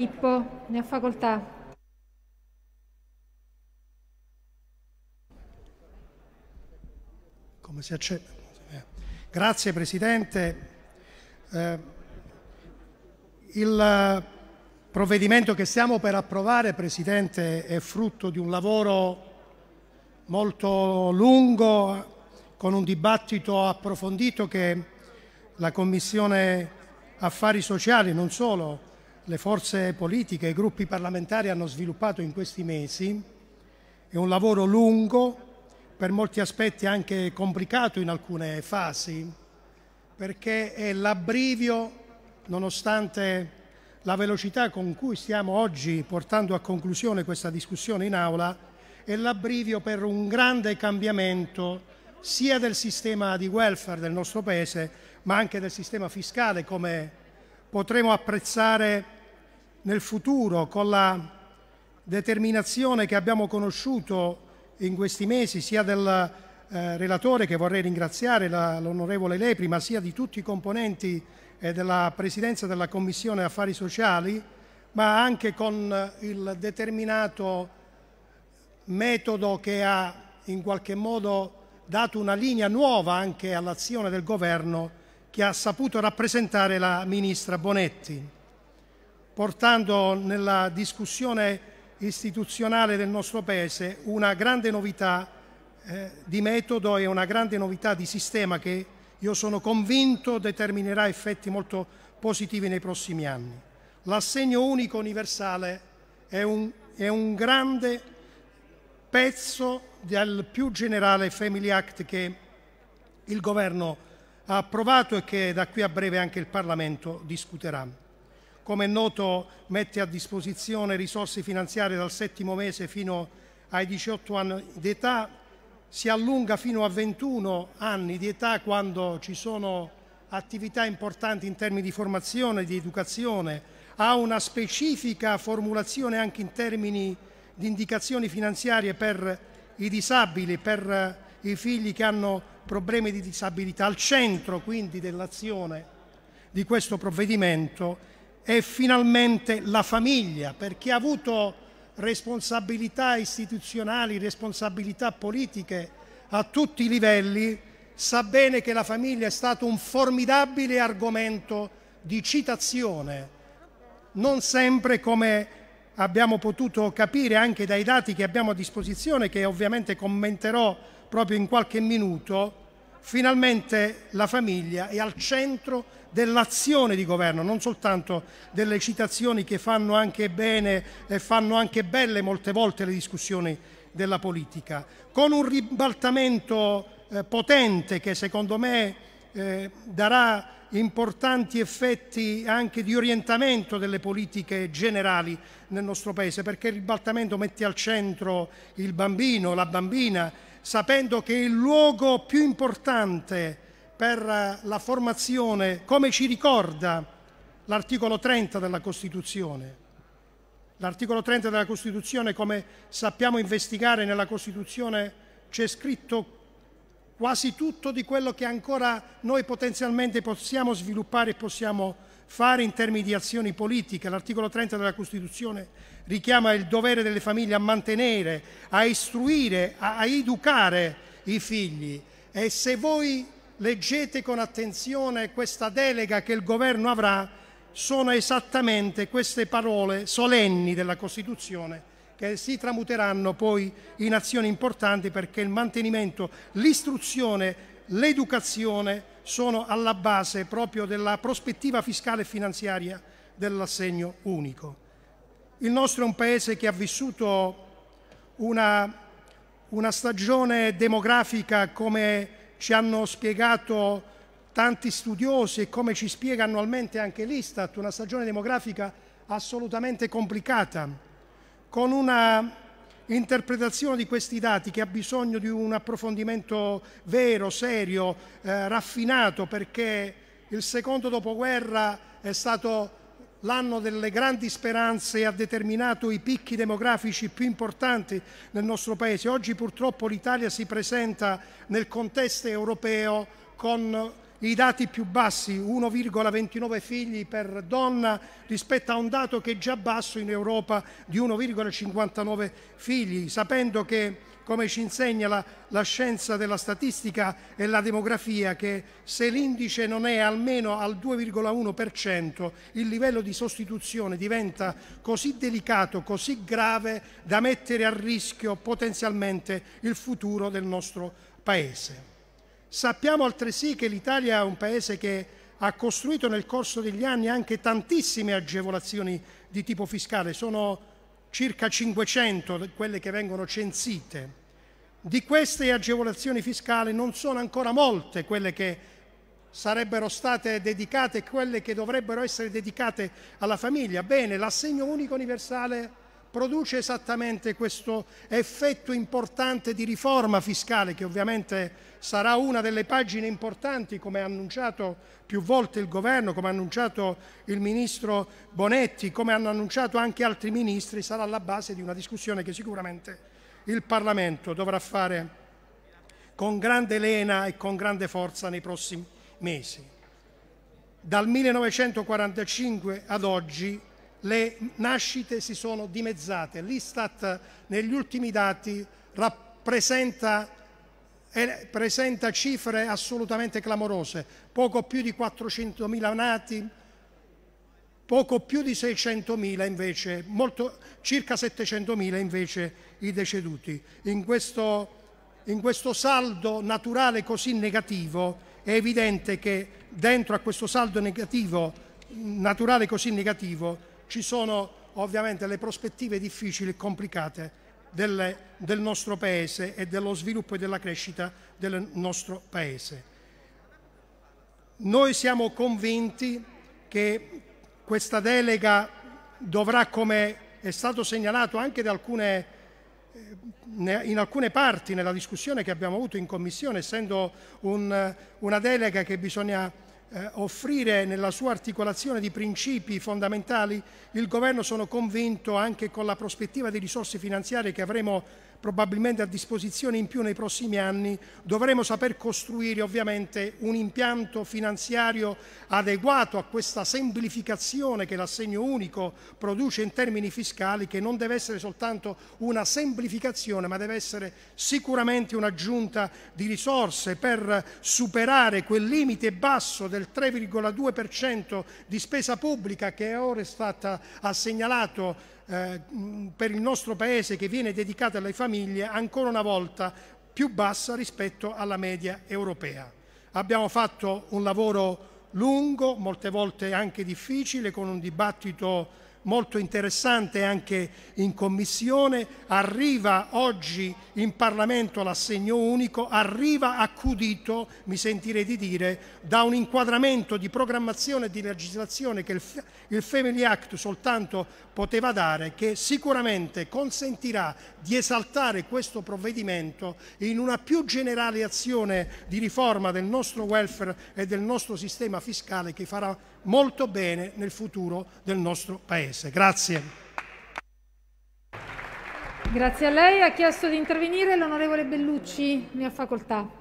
Pippo, ne ha facoltà. Come si accetta? Grazie Presidente. Eh, il provvedimento che stiamo per approvare, Presidente, è frutto di un lavoro molto lungo, con un dibattito approfondito che la Commissione Affari Sociali, non solo, le forze politiche e i gruppi parlamentari hanno sviluppato in questi mesi. È un lavoro lungo, per molti aspetti anche complicato in alcune fasi, perché è l'abbrivio, nonostante la velocità con cui stiamo oggi portando a conclusione questa discussione in aula, è l'abbrivio per un grande cambiamento sia del sistema di welfare del nostro Paese, ma anche del sistema fiscale, come potremo apprezzare nel futuro, con la determinazione che abbiamo conosciuto in questi mesi, sia del eh, relatore che vorrei ringraziare, l'onorevole Lepri, ma sia di tutti i componenti eh, della Presidenza della Commissione Affari Sociali, ma anche con il determinato metodo che ha in qualche modo dato una linea nuova anche all'azione del Governo che ha saputo rappresentare la Ministra Bonetti portando nella discussione istituzionale del nostro Paese una grande novità eh, di metodo e una grande novità di sistema che io sono convinto determinerà effetti molto positivi nei prossimi anni. L'assegno unico universale è un, è un grande pezzo del più generale Family Act che il Governo ha approvato e che da qui a breve anche il Parlamento discuterà come è noto mette a disposizione risorse finanziarie dal settimo mese fino ai 18 anni di età, si allunga fino a 21 anni di età quando ci sono attività importanti in termini di formazione, di educazione, ha una specifica formulazione anche in termini di indicazioni finanziarie per i disabili, per i figli che hanno problemi di disabilità, al centro quindi dell'azione di questo provvedimento è finalmente la famiglia, perché ha avuto responsabilità istituzionali, responsabilità politiche a tutti i livelli, sa bene che la famiglia è stato un formidabile argomento di citazione, non sempre come abbiamo potuto capire anche dai dati che abbiamo a disposizione, che ovviamente commenterò proprio in qualche minuto, finalmente la famiglia è al centro di dell'azione di governo, non soltanto delle citazioni che fanno anche bene e fanno anche belle molte volte le discussioni della politica, con un ribaltamento eh, potente che secondo me eh, darà importanti effetti anche di orientamento delle politiche generali nel nostro Paese, perché il ribaltamento mette al centro il bambino, la bambina, sapendo che il luogo più importante per la formazione, come ci ricorda l'articolo 30 della Costituzione. L'articolo 30 della Costituzione, come sappiamo investigare nella Costituzione, c'è scritto quasi tutto di quello che ancora noi potenzialmente possiamo sviluppare e possiamo fare in termini di azioni politiche. L'articolo 30 della Costituzione richiama il dovere delle famiglie a mantenere, a istruire, a educare i figli. E se voi leggete con attenzione questa delega che il governo avrà, sono esattamente queste parole solenni della Costituzione che si tramuteranno poi in azioni importanti perché il mantenimento, l'istruzione, l'educazione sono alla base proprio della prospettiva fiscale e finanziaria dell'assegno unico. Il nostro è un Paese che ha vissuto una, una stagione demografica come ci hanno spiegato tanti studiosi e come ci spiega annualmente anche l'Istat, una stagione demografica assolutamente complicata, con una interpretazione di questi dati che ha bisogno di un approfondimento vero, serio, eh, raffinato, perché il secondo dopoguerra è stato l'anno delle grandi speranze ha determinato i picchi demografici più importanti nel nostro Paese. Oggi purtroppo l'Italia si presenta nel contesto europeo con i dati più bassi, 1,29 figli per donna rispetto a un dato che è già basso in Europa di 1,59 figli, sapendo che come ci insegna la, la scienza della statistica e la demografia, che se l'indice non è almeno al 2,1%, il livello di sostituzione diventa così delicato, così grave da mettere a rischio potenzialmente il futuro del nostro Paese. Sappiamo altresì che l'Italia è un Paese che ha costruito nel corso degli anni anche tantissime agevolazioni di tipo fiscale. Sono circa 500 quelle che vengono censite. Di queste agevolazioni fiscali non sono ancora molte quelle che sarebbero state dedicate, quelle che dovrebbero essere dedicate alla famiglia. Bene, l'assegno unico universale produce esattamente questo effetto importante di riforma fiscale che ovviamente sarà una delle pagine importanti come ha annunciato più volte il governo, come ha annunciato il ministro Bonetti, come hanno annunciato anche altri ministri, sarà la base di una discussione che sicuramente il Parlamento dovrà fare con grande lena e con grande forza nei prossimi mesi. Dal 1945 ad oggi le nascite si sono dimezzate. L'Istat negli ultimi dati rappresenta eh, presenta cifre assolutamente clamorose, poco più di 400.000 nati, poco più di 600.000 invece, molto, circa 700.000 invece i deceduti. In questo, in questo saldo naturale così negativo è evidente che dentro a questo saldo negativo, naturale così negativo ci sono ovviamente le prospettive difficili e complicate delle, del nostro Paese e dello sviluppo e della crescita del nostro Paese. Noi siamo convinti che questa delega dovrà, come è stato segnalato anche alcune, in alcune parti nella discussione che abbiamo avuto in Commissione, essendo un, una delega che bisogna eh, offrire nella sua articolazione di principi fondamentali il governo sono convinto anche con la prospettiva di risorse finanziarie che avremo probabilmente a disposizione in più nei prossimi anni, dovremo saper costruire ovviamente un impianto finanziario adeguato a questa semplificazione che l'assegno unico produce in termini fiscali, che non deve essere soltanto una semplificazione, ma deve essere sicuramente un'aggiunta di risorse per superare quel limite basso del del 3,2% di spesa pubblica che ora è stata assegnalata eh, per il nostro Paese che viene dedicata alle famiglie ancora una volta più bassa rispetto alla media europea. Abbiamo fatto un lavoro lungo, molte volte anche difficile, con un dibattito molto interessante anche in commissione, arriva oggi in Parlamento l'assegno unico, arriva accudito, mi sentirei di dire, da un inquadramento di programmazione e di legislazione che il Family Act soltanto poteva dare, che sicuramente consentirà di esaltare questo provvedimento in una più generale azione di riforma del nostro welfare e del nostro sistema fiscale che farà molto bene nel futuro del nostro Paese. Grazie. Grazie a lei. Ha chiesto di intervenire l'onorevole Bellucci. Ne ha facoltà.